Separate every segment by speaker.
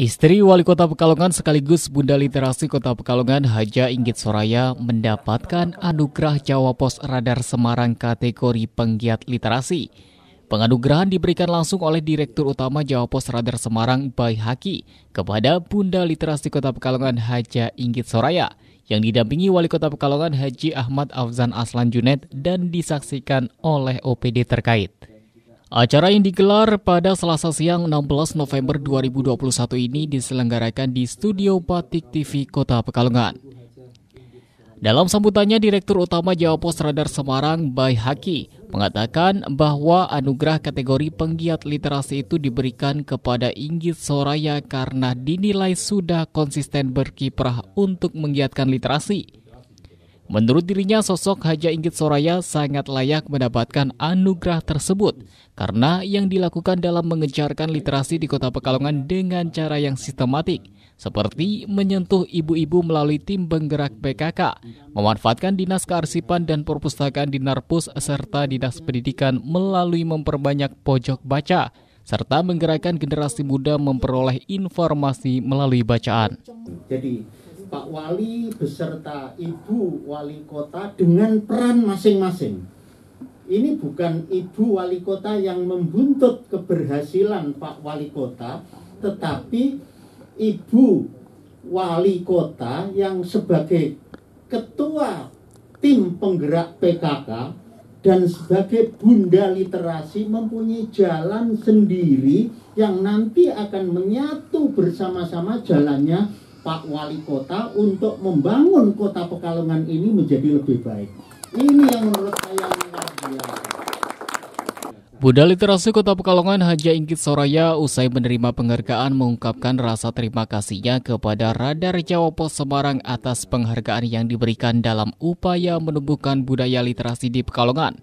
Speaker 1: Istri Wali Kota Pekalongan sekaligus Bunda Literasi Kota Pekalongan Haja Inggit Soraya mendapatkan anugerah Jawa Pos Radar Semarang kategori penggiat literasi. Penganugerahan diberikan langsung oleh Direktur Utama Jawa Pos Radar Semarang Bay Haki kepada Bunda Literasi Kota Pekalongan Haja Inggit Soraya yang didampingi Wali Kota Pekalongan Haji Ahmad Afzan Aslan Junet dan disaksikan oleh OPD terkait. Acara yang digelar pada Selasa siang 16 November 2021 ini diselenggarakan di Studio Batik TV Kota Pekalongan. Dalam sambutannya, Direktur Utama Jawa Pos Radar Semarang, Bay Haki, mengatakan bahwa anugerah kategori penggiat literasi itu diberikan kepada Inggit Soraya karena dinilai sudah konsisten berkiprah untuk menggiatkan literasi Menurut dirinya, sosok Haja Inggit Soraya sangat layak mendapatkan anugerah tersebut karena yang dilakukan dalam mengejarkan literasi di Kota Pekalongan dengan cara yang sistematik, seperti menyentuh ibu-ibu melalui tim penggerak PKK, memanfaatkan Dinas Kearsipan dan Perpustakaan di Narpus serta Dinas Pendidikan melalui memperbanyak pojok baca, serta menggerakkan generasi muda memperoleh informasi melalui bacaan.
Speaker 2: Jadi Pak Wali beserta Ibu Wali Kota dengan peran masing-masing. Ini bukan Ibu Wali Kota yang membuntut keberhasilan Pak Wali Kota, tetapi Ibu Wali Kota yang sebagai ketua tim penggerak PKK dan sebagai bunda literasi mempunyai jalan sendiri yang nanti akan menyatu bersama-sama jalannya Pak Wali Kota untuk membangun kota Pekalongan ini menjadi lebih baik. Ini yang menurut saya luar biasa.
Speaker 1: Bunda Literasi Kota Pekalongan Haja Ingkit Soraya usai menerima penghargaan mengungkapkan rasa terima kasihnya kepada Radar Jawa Pos Semarang atas penghargaan yang diberikan dalam upaya menumbuhkan budaya literasi di Pekalongan.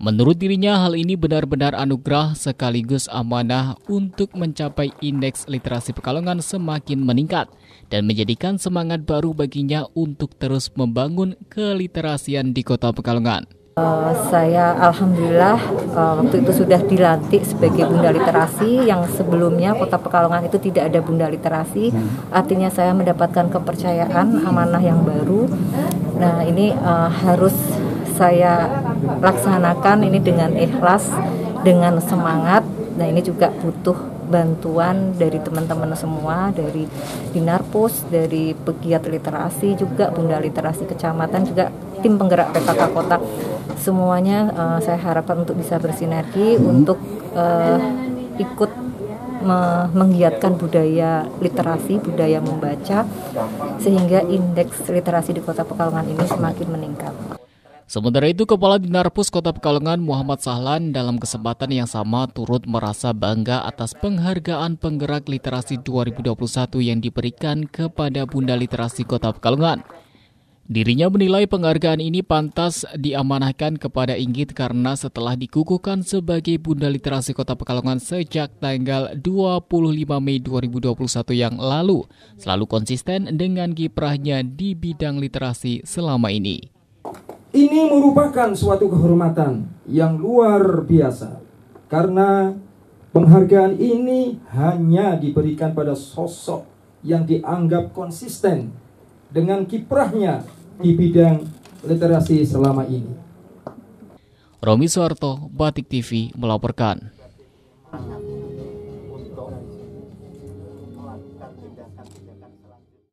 Speaker 1: Menurut dirinya, hal ini benar-benar anugerah sekaligus amanah untuk mencapai indeks literasi Pekalongan semakin meningkat dan menjadikan semangat baru baginya untuk terus membangun keliterasian di Kota Pekalongan.
Speaker 3: Uh, saya alhamdulillah uh, waktu itu sudah dilantik sebagai bunda literasi yang sebelumnya Kota Pekalongan itu tidak ada bunda literasi. Artinya saya mendapatkan kepercayaan amanah yang baru. Nah, ini uh, harus saya laksanakan ini dengan ikhlas, dengan semangat. Nah, ini juga butuh bantuan dari teman-teman semua dari Dinarpus, dari pegiat literasi juga Bunda Literasi Kecamatan juga tim penggerak PKK Kota, Semuanya uh, saya harapkan untuk bisa bersinergi hmm. untuk uh, ikut menggiatkan budaya literasi, budaya membaca, sehingga indeks literasi di Kota Pekalongan ini semakin meningkat.
Speaker 1: Sementara itu, Kepala Binarpus Kota Pekalongan Muhammad Sahlan dalam kesempatan yang sama turut merasa bangga atas penghargaan penggerak literasi 2021 yang diberikan kepada Bunda Literasi Kota Pekalongan. Dirinya menilai penghargaan ini pantas diamanahkan kepada Inggit karena setelah dikukuhkan sebagai Bunda Literasi Kota Pekalongan sejak tanggal 25 Mei 2021 yang lalu, selalu konsisten dengan kiprahnya di bidang literasi selama ini.
Speaker 2: Ini merupakan suatu kehormatan yang luar biasa karena penghargaan ini hanya diberikan pada sosok yang dianggap konsisten dengan kiprahnya di bidang literasi selama ini.
Speaker 1: Romi Soeharto, Batik TV melaporkan.